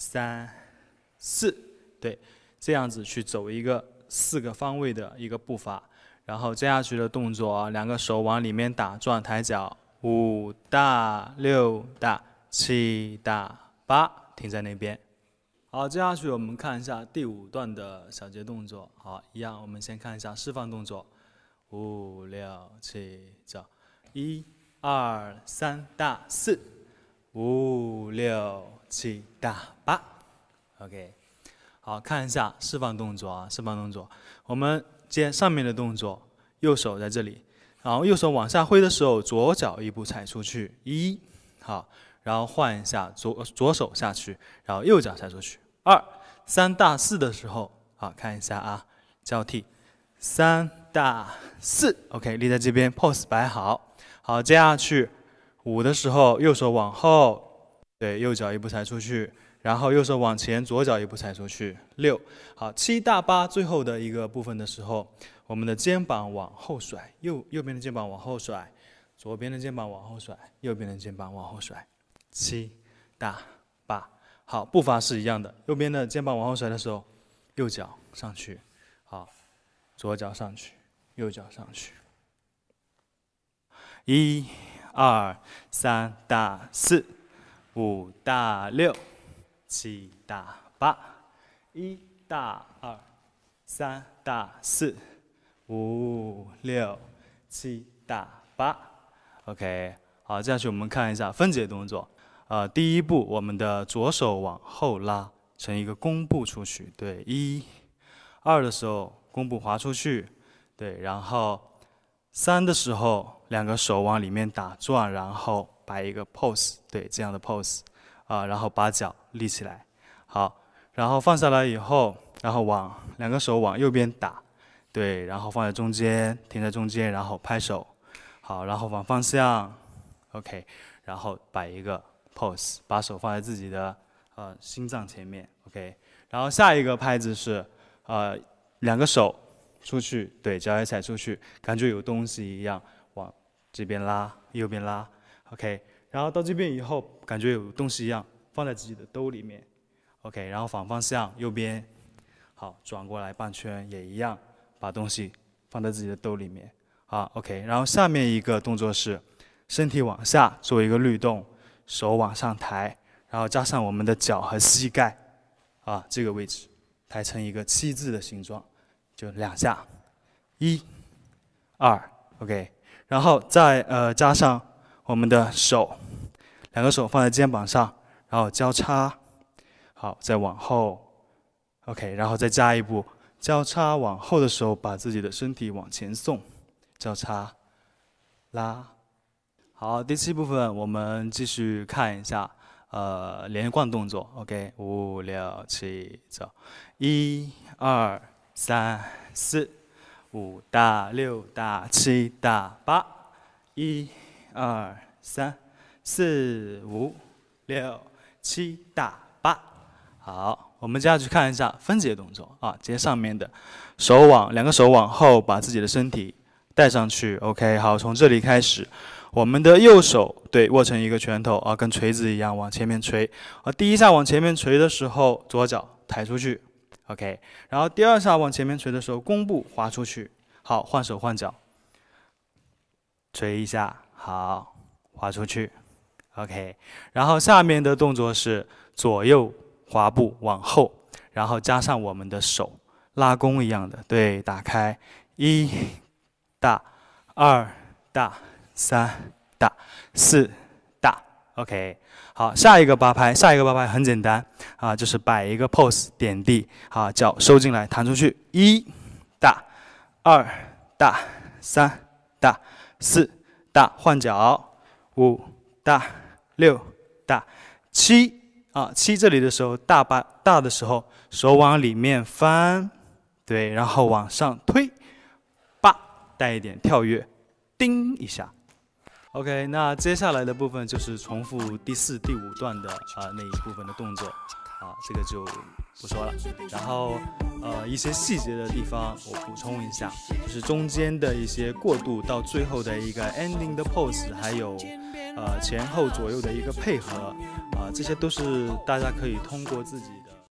三、四，对，这样子去走一个四个方位的一个步伐，然后接下去的动作啊，两个手往里面打转，抬脚，五大、六大、七大、八，停在那边。好，接下去我们看一下第五段的小节动作。好，一样，我们先看一下释放动作，五六七，走，一二三大四五六。七大八，OK，好看一下释放动作啊，释放动作，我们接上面的动作，右手在这里，然后右手往下挥的时候，左脚一步踩出去一，好，然后换一下左左手下去，然后右脚踩出去二，三大四的时候，好看一下啊，交替，三大四，OK，立在这边，pose 摆好，好，接下去五的时候，右手往后。对，右脚一步踩出去，然后右手往前，左脚一步踩出去。六，好，七大八，最后的一个部分的时候，我们的肩膀往后甩，右右边的肩膀往后甩，左边的肩膀往后甩，右边的肩膀往后甩。七大八，好，步伐是一样的。右边的肩膀往后甩的时候，右脚上去，好，左脚上去，右脚上去。一二三，大四。五大六，七大八，一大二，三大四，五六，七大八，OK。好，接下去我们看一下分解动作。呃，第一步，我们的左手往后拉，成一个弓步出去。对，一、二的时候，弓步滑出去。对，然后三的时候，两个手往里面打转，然后。摆一个 pose，对，这样的 pose，啊，然后把脚立起来，好，然后放下来以后，然后往两个手往右边打，对，然后放在中间，停在中间，然后拍手，好，然后往方向，OK，然后摆一个 pose，把手放在自己的呃心脏前面，OK，然后下一个拍子是，呃，两个手出去，对，脚也踩出去，感觉有东西一样往这边拉，右边拉。OK，然后到这边以后，感觉有东西一样放在自己的兜里面。OK，然后反方向右边，好转过来半圈也一样，把东西放在自己的兜里面。好，OK，然后下面一个动作是，身体往下做一个律动，手往上抬，然后加上我们的脚和膝盖，啊，这个位置抬成一个“七”字的形状，就两下，一、二，OK，然后再呃加上。我们的手，两个手放在肩膀上，然后交叉，好，再往后，OK，然后再加一步，交叉往后的时候，把自己的身体往前送，交叉，拉，好，第七部分我们继续看一下，呃，连贯动作，OK，五六七走，一二三四五哒六哒七哒八一。二三四五六七，哒八。好，我们接下去看一下分解动作啊，接上面的手往两个手往后，把自己的身体带上去。OK，好，从这里开始，我们的右手对握成一个拳头啊，跟锤子一样往前面锤。啊，第一下往前面锤的时候，左脚抬出去。OK，然后第二下往前面锤的时候，弓步滑出去。好，换手换脚，锤一下。好，滑出去，OK。然后下面的动作是左右滑步往后，然后加上我们的手拉弓一样的，对，打开一，大二大三大四大，OK。好，下一个八拍，下一个八拍很简单啊，就是摆一个 pose，点地，啊，脚收进来，弹出去，一大二大三大四大大换脚，五，大，六，大，七，啊，七这里的时候，大把大的时候，手往里面翻，对，然后往上推，八，带一点跳跃，叮一下。OK，那接下来的部分就是重复第四、第五段的啊那一部分的动作，啊，这个就不说了。然后呃一些细节的地方我补充一下，就是中间的一些过渡到最后的一个 ending 的 pose，还有呃前后左右的一个配合，啊，这些都是大家可以通过自己。